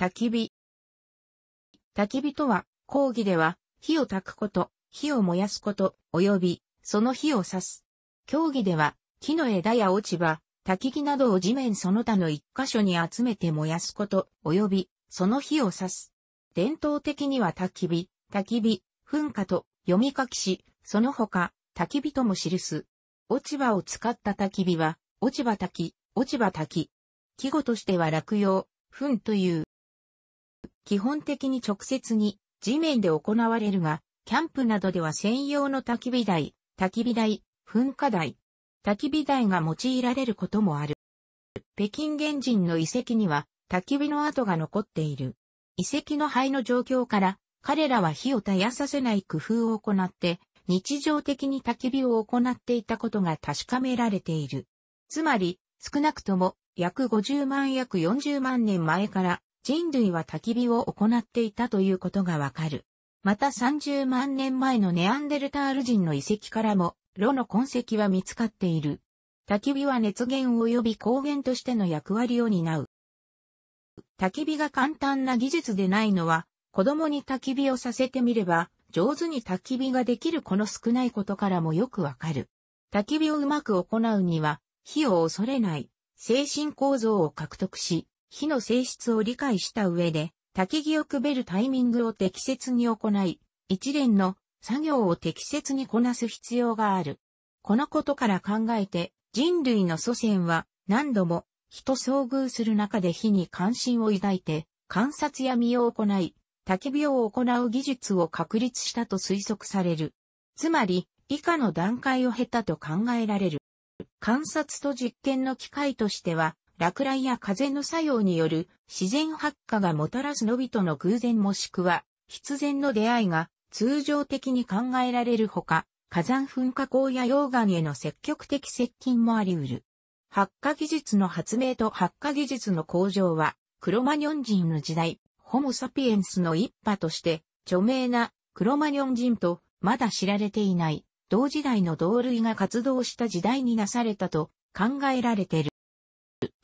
焚き火。焚き火とは、講義では、火を焚くこと、火を燃やすこと、及び、その火を指す。競技では、木の枝や落ち葉、焚き木などを地面その他の一箇所に集めて燃やすこと、及び、その火を指す。伝統的には焚き火、焚き火、噴火と読み書きし、その他、焚き火とも記す。落ち葉を使った焚き火は、落ち葉焚き、落ち葉焚き。季語としては落葉、噴という。基本的に直接に地面で行われるが、キャンプなどでは専用の焚き火台、焚き火台、噴火台、焚き火台が用いられることもある。北京原人の遺跡には焚き火の跡が残っている。遺跡の灰の状況から、彼らは火を絶やさせない工夫を行って、日常的に焚き火を行っていたことが確かめられている。つまり、少なくとも約50万約40万年前から人類は焚き火を行っていたということがわかる。また30万年前のネアンデルタール人の遺跡からも、炉の痕跡は見つかっている。焚き火は熱源及び光源としての役割を担う。焚き火が簡単な技術でないのは、子供に焚き火をさせてみれば、上手に焚き火ができるこの少ないことからもよくわかる。焚き火をうまく行うには、火を恐れない、精神構造を獲得し、火の性質を理解した上で、焚き木をくべるタイミングを適切に行い、一連の作業を適切にこなす必要がある。このことから考えて、人類の祖先は何度も火と遭遇する中で火に関心を抱いて、観察や身を行い、焚き火を行う技術を確立したと推測される。つまり、以下の段階を経たと考えられる。観察と実験の機会としては、落雷や風の作用による自然発火がもたらす伸びとの偶然もしくは必然の出会いが通常的に考えられるほか、火山噴火口や溶岩への積極的接近もあり得る。発火技術の発明と発火技術の向上は、クロマニョン人の時代、ホモ・サピエンスの一派として、著名なクロマニョン人とまだ知られていない、同時代の同類が活動した時代になされたと考えられている。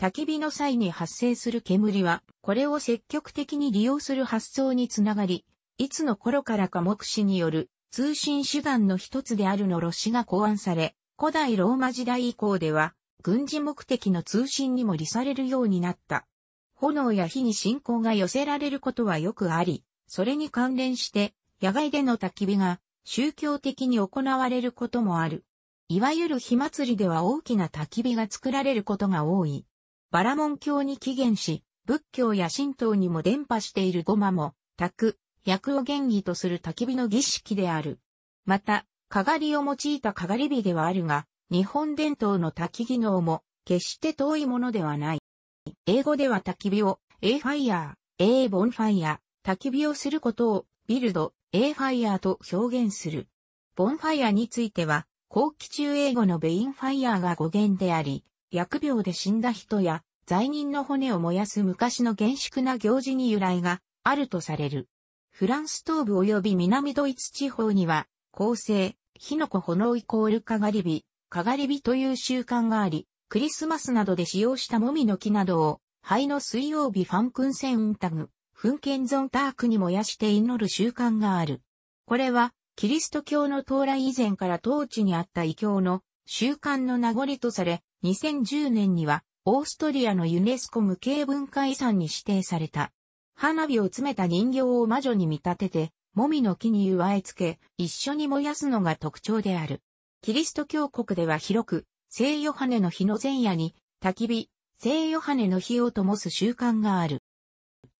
焚き火の際に発生する煙は、これを積極的に利用する発想につながり、いつの頃からか目視による通信手段の一つであるのロシが考案され、古代ローマ時代以降では、軍事目的の通信にも利されるようになった。炎や火に信仰が寄せられることはよくあり、それに関連して、野外での焚き火が宗教的に行われることもある。いわゆる火祭りでは大きな焚き火が作られることが多い。バラモン教に起源し、仏教や神道にも伝播しているゴマも、焚く、焼を原義とする焚き火の儀式である。また、かがりを用いたかがり火ではあるが、日本伝統の焚き技能も、決して遠いものではない。英語では焚き火を、A ファイヤー、A ボンファイヤー、焚き火をすることを、ビルド、A ファイヤーと表現する。ボンファイヤーについては、後期中英語のベインファイヤーが語源であり、疫病で死んだ人や罪人の骨を燃やす昔の厳粛な行事に由来があるとされる。フランス東部及び南ドイツ地方には、構成、火の粉炎イコールかがり火、かがり火という習慣があり、クリスマスなどで使用したもみの木などを、灰の水曜日ファンクンセンウンタグ、フンケンゾンタークに燃やして祈る習慣がある。これは、キリスト教の到来以前から当地にあった異教の習慣の名残とされ、2010年にはオーストリアのユネスコ無形文化遺産に指定された。花火を詰めた人形を魔女に見立てて、もみの木に植え付け、一緒に燃やすのが特徴である。キリスト教国では広く、聖ヨハネの日の前夜に、焚き火、聖ヨハネの火を灯す習慣がある。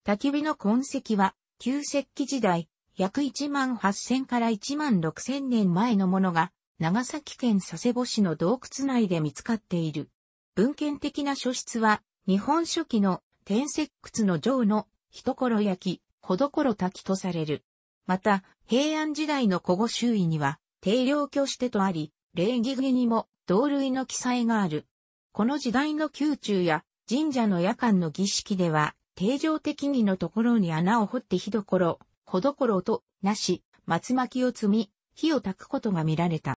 焚き火の痕跡は、旧石器時代、約1万8000から1万6000年前のものが、長崎県佐世保市の洞窟内で見つかっている。文献的な書室は、日本初期の天石窟の上の一頃焼き、ほどころ滝とされる。また、平安時代の古語周囲には、定量居してとあり、礼儀儀にも同類の記載がある。この時代の宮中や神社の夜間の儀式では、定常的儀のところに穴を掘って火どころ、小所と、なし、松巻を積み、火を焚くことが見られた。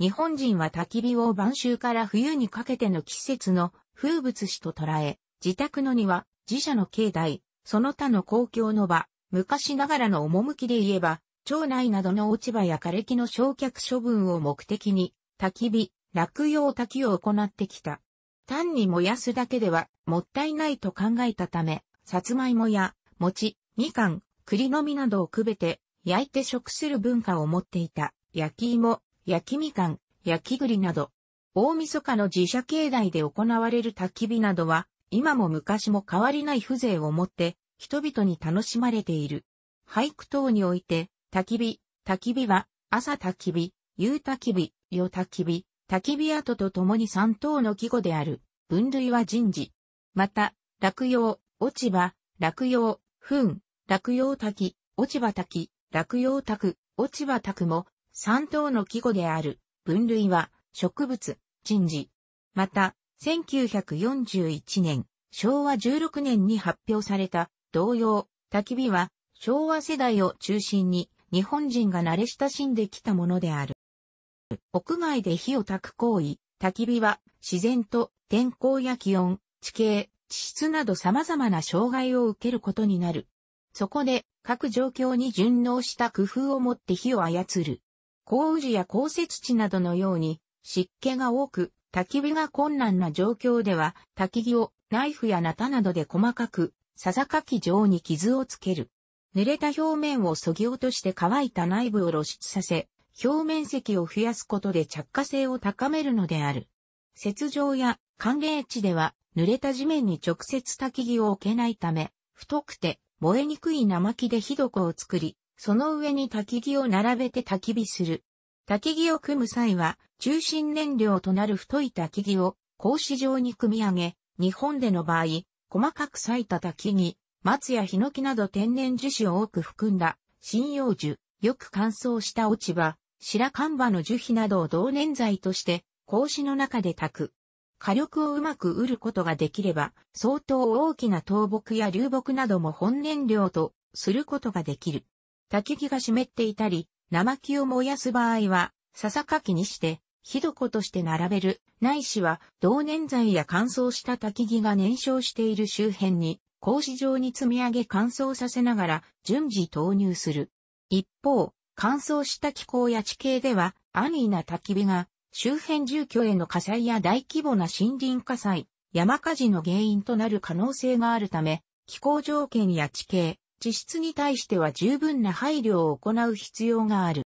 日本人は焚き火を晩秋から冬にかけての季節の風物詩と捉え、自宅の庭、自社の境内、その他の公共の場、昔ながらの趣で言えば、町内などの落ち葉や枯れ木の焼却処分を目的に、焚き火、落葉焚きを行ってきた。単に燃やすだけではもったいないと考えたため、さつまいもや餅、みかん、栗の実などをくべて焼いて食する文化を持っていた焼き芋、焼きみかん、焼き栗など。大晦日の自社境内で行われる焚き火などは今も昔も変わりない風情を持って人々に楽しまれている。俳句等において焚き火、焚き火は朝焚き火、夕焚き火、夜焚き火、焚き火跡と共に三等の季語である。分類は人事。また、落葉、落ち葉、落葉、糞、落葉滝、落ち葉滝、落葉滝、落ち葉滝も、三等の季語である、分類は、植物、人事。また、1941年、昭和16年に発表された、同様、焚き火は、昭和世代を中心に、日本人が慣れ親しんできたものである。屋外で火を焚く行為、焚き火は、自然と、天候や気温、地形、地質など様々な障害を受けることになる。そこで、各状況に順応した工夫をもって火を操る。降雨時や降雪地などのように、湿気が多く、焚き火が困難な状況では、焚き木をナイフやナタなどで細かく、さざかき状に傷をつける。濡れた表面を削ぎ落として乾いた内部を露出させ、表面積を増やすことで着火性を高めるのである。雪上や寒冷地では、濡れた地面に直接焚き木を置けないため、太くて燃えにくい生木で火床を作り、その上に焚き木を並べて焚き火する。焚き木を組む際は、中心燃料となる太い焚き木を格子状に組み上げ、日本での場合、細かく咲いた焚き木、松やヒノキなど天然樹脂を多く含んだ、針葉樹、よく乾燥した落ち葉、白樺の樹皮などを同年材として、格子の中で焚く。火力をうまく売ることができれば、相当大きな倒木や流木なども本燃料とすることができる。焚き木が湿っていたり、生木を燃やす場合は、笹かきにして、火床として並べる、ないしは、同年材や乾燥した焚き木が燃焼している周辺に、格子状に積み上げ乾燥させながら、順次投入する。一方、乾燥した気候や地形では、安易な焚き火が周辺住居への火災や大規模な森林火災、山火事の原因となる可能性があるため、気候条件や地形、地質に対しては十分な配慮を行う必要がある。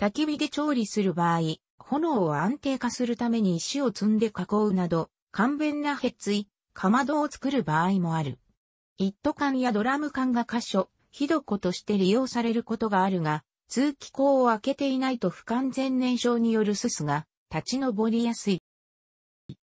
焚き火で調理する場合、炎を安定化するために石を積んで囲うなど、簡便なへつい、かまどを作る場合もある。一斗缶やドラム缶が箇所、ひどことして利用されることがあるが、通気口を開けていないと不完全燃焼によるすすが立ち上りやすい。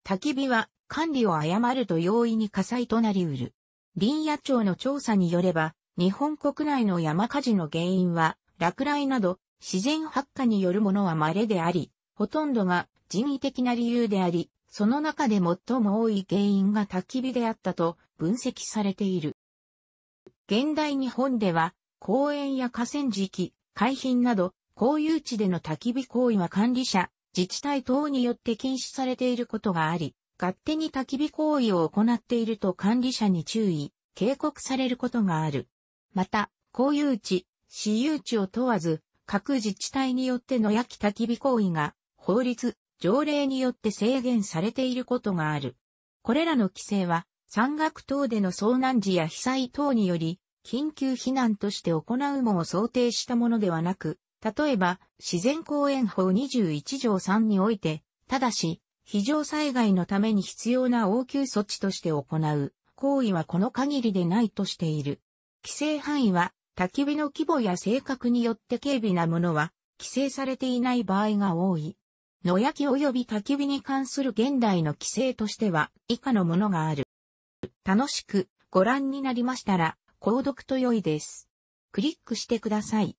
焚き火は管理を誤ると容易に火災となりうる。林野庁の調査によれば、日本国内の山火事の原因は落雷など自然発火によるものは稀であり、ほとんどが人為的な理由であり、その中で最も多い原因が焚き火であったと分析されている。現代日本では公園や河川敷、海浜など、公有地での焚き火行為は管理者、自治体等によって禁止されていることがあり、勝手に焚き火行為を行っていると管理者に注意、警告されることがある。また、公有地、私有地を問わず、各自治体によっての焼き焚き火行為が、法律、条例によって制限されていることがある。これらの規制は、山岳等での遭難時や被災等により、緊急避難として行うもを想定したものではなく、例えば、自然公園法21条3において、ただし、非常災害のために必要な応急措置として行う、行為はこの限りでないとしている。規制範囲は、焚き火の規模や性格によって軽微なものは、規制されていない場合が多い。野焼き及び焚き火に関する現代の規制としては、以下のものがある。楽しくご覧になりましたら、購読と良いです。クリックしてください。